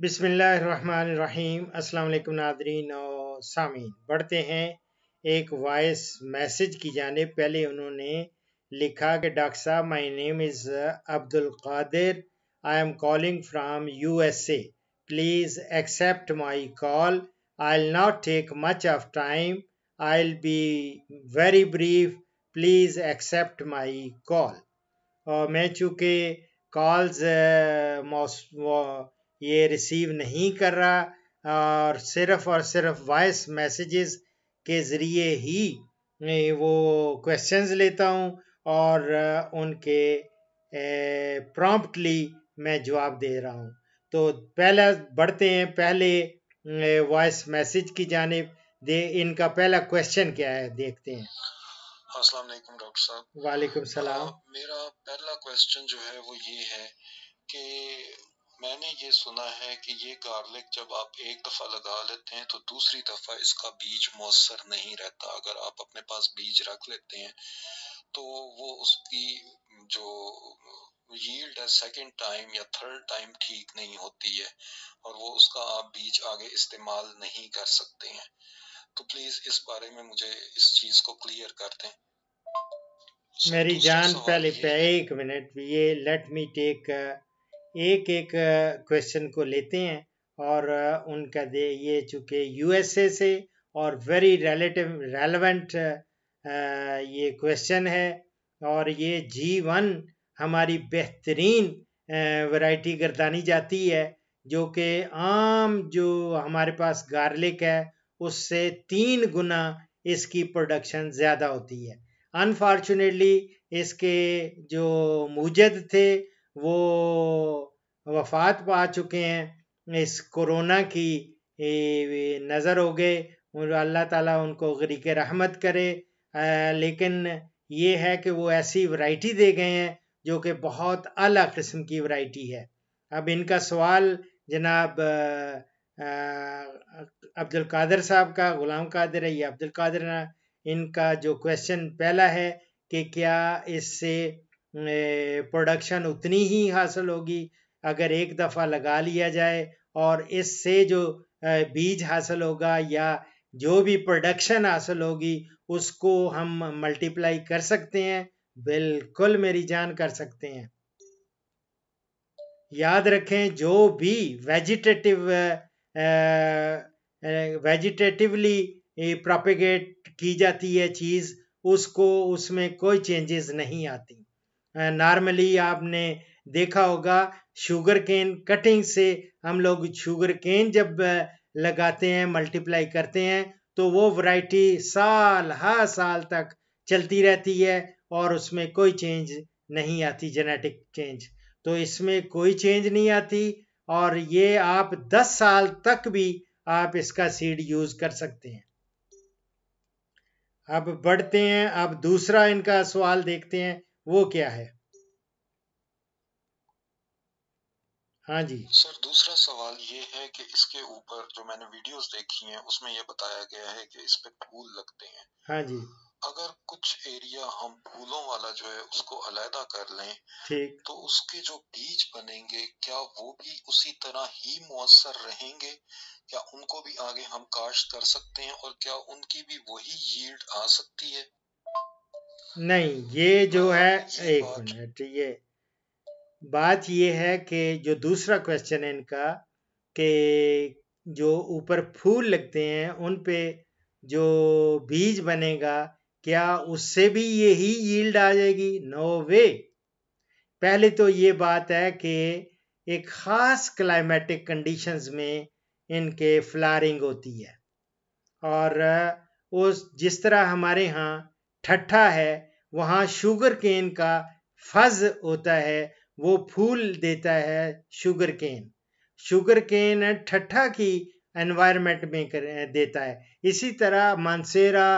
बिसमीम् अल्लाम नादरीन और सामीन बढ़ते हैं एक वॉइस मैसेज की जाने पहले उन्होंने लिखा कि डॉक्टर साहब my name is Abdul Qadir I am calling from U S A please accept my call I will not take much of time I will be very brief please accept my call और मैं चूँकि calls ये receive नहीं कर रहा और सिर्फ और सिर्फ वॉइस मैसेजेस के ज़रिए ही वो क्वेश्चंस लेता हूँ और उनके प्रॉम्प्टली मैं जवाब दे रहा हूँ तो पहला बढ़ते हैं पहले वॉइस मैसेज की जानब दे इनका पहला क्वेश्चन क्या है देखते हैं डॉक्टर साहब वालेकुम सलाम मेरा पहला क्वेश्चन जो है वो ये है कि मैंने ये सुना है कि ये गार्लिक जब आप एक दफा लगा लेते हैं तो दूसरी दफा इसका बीज मौसर नहीं रहता अगर आप अपने पास बीज रख लेते हैं तो वो उसकी जो यील्ड है सेकेंड टाइम या थर्ड टाइम ठीक नहीं होती है और वो उसका आप बीज आगे इस्तेमाल नहीं कर सकते हैं तो प्लीज इस बारे में मुझे इस चीज को क्लियर कर दें मेरी जान पहले पे एक मिनट ये लेट मी टेक एक एक क्वेश्चन को लेते हैं और उनका दे ये चूँकि यूएसए से और वेरी रिलेटिव रेलेवेंट ये क्वेश्चन है और ये जी वन हमारी बेहतरीन वैरायटी गर्दानी जाती है जो कि आम जो हमारे पास गार्लिक है उससे तीन गुना इसकी प्रोडक्शन ज़्यादा होती है अनफॉर्चुनेटली इसके जो मूजद थे वो वफात पा चुके हैं इस कोरोना की नज़र हो गए अल्लाह ताला उनको गरीक रहमत करे आ, लेकिन ये है कि वो ऐसी वैरायटी दे गए हैं जो कि बहुत अलग किस्म की वैरायटी है अब इनका सवाल जनाब अब्दुल कादर साहब का गुलाम कादर है या अब्दुल कादर ना इनका जो क्वेश्चन पहला है कि क्या इससे प्रोडक्शन उतनी ही हासिल होगी अगर एक दफ़ा लगा लिया जाए और इससे जो बीज हासिल होगा या जो भी प्रोडक्शन हासिल होगी उसको हम मल्टीप्लाई कर सकते हैं बिल्कुल मेरी जान कर सकते हैं याद रखें जो भी वेजिटेटिव वेजिटेटिवली प्रोपिगेट की जाती है चीज़ उसको उसमें कोई चेंजेस नहीं आती नॉर्मली आपने देखा होगा शुगर केन कटिंग से हम लोग शुगर केन जब लगाते हैं मल्टीप्लाई करते हैं तो वो वैरायटी साल हर साल तक चलती रहती है और उसमें कोई चेंज नहीं आती जेनेटिक चेंज तो इसमें कोई चेंज नहीं आती और ये आप 10 साल तक भी आप इसका सीड यूज कर सकते हैं अब बढ़ते हैं अब दूसरा इनका सवाल देखते हैं वो क्या है हाँ जी सर दूसरा सवाल ये है कि इसके ऊपर जो मैंने वीडियोस देखी हैं उसमें ये बताया गया है कि इस पे फूल लगते हैं हाँ जी अगर कुछ एरिया हम फूलों वाला जो है उसको अलहदा कर लें ठीक तो उसके जो बीज बनेंगे क्या वो भी उसी तरह ही मुसर रहेंगे क्या उनको भी आगे हम काश्त कर सकते हैं और क्या उनकी भी वही यील्ड आ सकती है नहीं ये जो है एक मिनट ये बात ये है कि जो दूसरा क्वेश्चन है इनका कि जो ऊपर फूल लगते हैं उन पे जो बीज बनेगा क्या उससे भी यही यील्ड आ जाएगी नो वे पहले तो ये बात है कि एक ख़ास क्लाइमेटिक कंडीशंस में इनके फ्लारिंग होती है और उस जिस तरह हमारे यहाँ ठट्ठा है वहाँ शुगर केन का फज होता है वो फूल देता है शुगर केन शुगर केन ठट्ठा की एनवायरनमेंट में कर देता है इसी तरह मानसेरा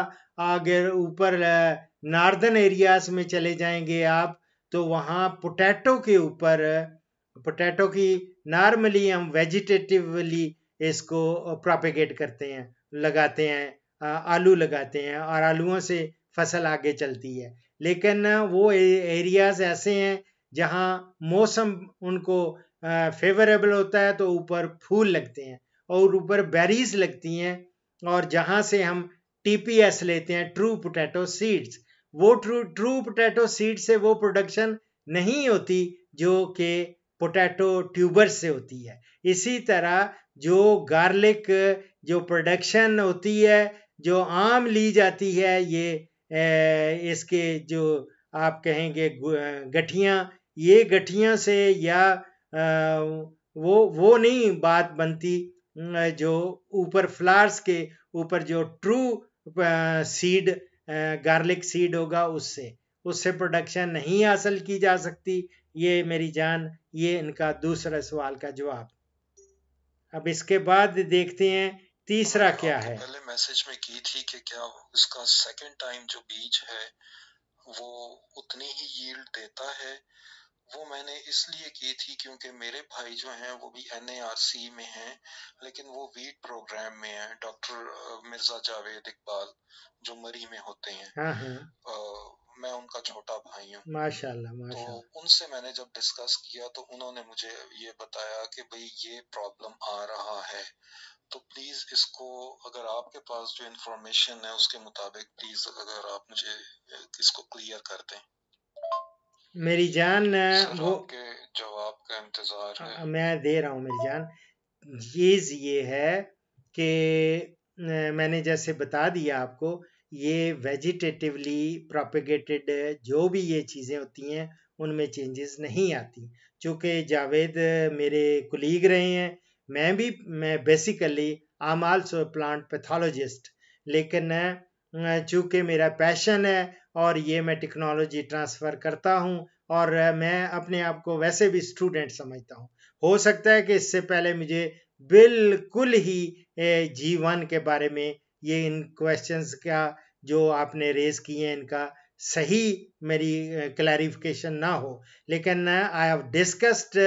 अगर ऊपर नार्दन एरियाज में चले जाएंगे आप तो वहाँ पोटैटो के ऊपर पोटैटो की नॉर्मली हम वेजिटेटिवली इसको प्रोपेगेट करते हैं लगाते हैं आलू लगाते हैं और आलूओं से फसल आगे चलती है लेकिन वो एरियाज ऐसे हैं जहाँ मौसम उनको फेवरेबल होता है तो ऊपर फूल लगते हैं और ऊपर बेरीज लगती हैं और जहाँ से हम टीपीएस लेते हैं ट्रू पोटैटो सीड्स वो ट्रू ट्रू पोटैटो सीड से वो प्रोडक्शन नहीं होती जो कि पोटैटो ट्यूबर से होती है इसी तरह जो गार्लिक जो प्रोडक्शन होती है जो आम ली जाती है ये इसके जो आप कहेंगे गठियाँ ये गठियाँ से या वो वो नहीं बात बनती जो ऊपर फ्लावर्स के ऊपर जो ट्रू सीड गार्लिक सीड होगा उससे उससे प्रोडक्शन नहीं हासिल की जा सकती ये मेरी जान ये इनका दूसरा सवाल का जवाब अब इसके बाद देखते हैं तीसरा क्या है पहले मैसेज में की थी कि क्या इसका सेकंड टाइम जो बीज है वो उतनी ही यील्ड देता है वो मैंने इसलिए की थी क्योंकि मेरे भाई जो हैं वो भी एनएआरसी में हैं लेकिन वो वीट प्रोग्राम में हैं डॉक्टर मिर्जा जावेद इकबाल जो मरी में होते हैं हाँ, हाँ। मैं उनका छोटा भाई हूँ माशाल्लाह तो उनसे मैंने जब डिस्कस किया तो उन्होंने मुझे ये बताया कि भाई ये प्रॉब्लम आ रहा है तो प्लीज इसको अगर आपके पास जो इन्फॉर्मेशन है उसके मुताबिक प्लीज अगर आप मुझे इसको क्लियर कर दें मेरी जान वो जवाब का इंतजार है मैं दे रहा हूँ मेरी जान चीज ये है कि मैंने जैसे बता दिया आपको ये वेजिटेटिवली प्रोपिगेटेड जो भी ये चीज़ें होती हैं उनमें चेंजेस नहीं आती चूँकि जावेद मेरे कुलीग रहे हैं मैं भी मैं बेसिकली आम आल्सो प्लांट पैथोलॉजिस्ट लेकिन चूँकि मेरा पैशन है और ये मैं टेक्नोलॉजी ट्रांसफ़र करता हूँ और मैं अपने आप को वैसे भी स्टूडेंट समझता हूँ हो सकता है कि इससे पहले मुझे बिल्कुल ही जीवन के बारे में ये इन क्वेश्चंस का जो आपने रेज किए इनका सही मेरी क्लैरिफिकेशन ना हो लेकिन I have discussed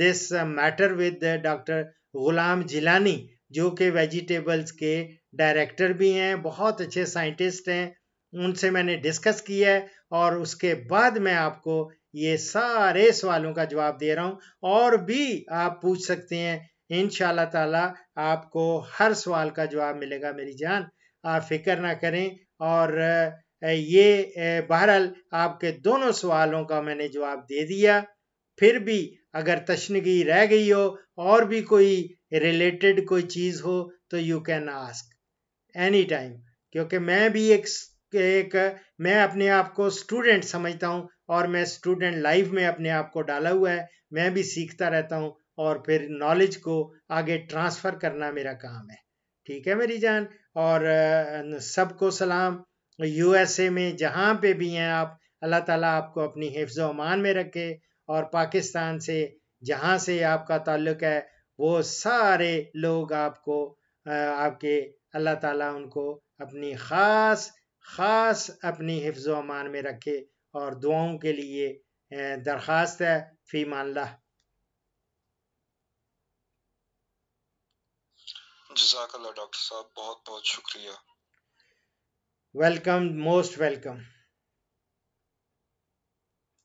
this matter with doctor Ghulam Jilani जो कि वेजिटेबल्स के डायरेक्टर भी हैं बहुत अच्छे साइंटिस्ट हैं उनसे मैंने डिस्कस किया है और उसके बाद मैं आपको ये सारे सवालों का जवाब दे रहा हूँ और भी आप पूछ सकते हैं इन ताला आपको हर सवाल का जवाब मिलेगा मेरी जान आप फिक्र ना करें और ये बहरहाल आपके दोनों सवालों का मैंने जवाब दे दिया फिर भी अगर तशनगी रह गई हो और भी कोई रिलेटेड कोई चीज़ हो तो you can ask any time क्योंकि मैं भी एक एक मैं अपने आप को स्टूडेंट समझता हूँ और मैं स्टूडेंट लाइफ में अपने आप को डाला हुआ है मैं भी सीखता रहता हूँ और फिर नॉलेज को आगे ट्रांसफ़र करना मेरा काम है ठीक है मेरी जान और सबको सलाम यूएसए में जहाँ पे भी हैं आप अल्लाह ताला आपको अपनी हिफ्ज अमान में रखे और पाकिस्तान से जहाँ से आपका ताल्लुक है वो सारे लोग आपको आपके अल्लाह ताला उनको अपनी ख़ास ख़ास अपनी हिफ्ज अमान में रखे और दुआओं के लिए दरख्वास्त है फ़ी मानला जजाकल्ला डॉक्टर साहब बहुत बहुत शुक्रिया वेलकम मोस्ट वेलकम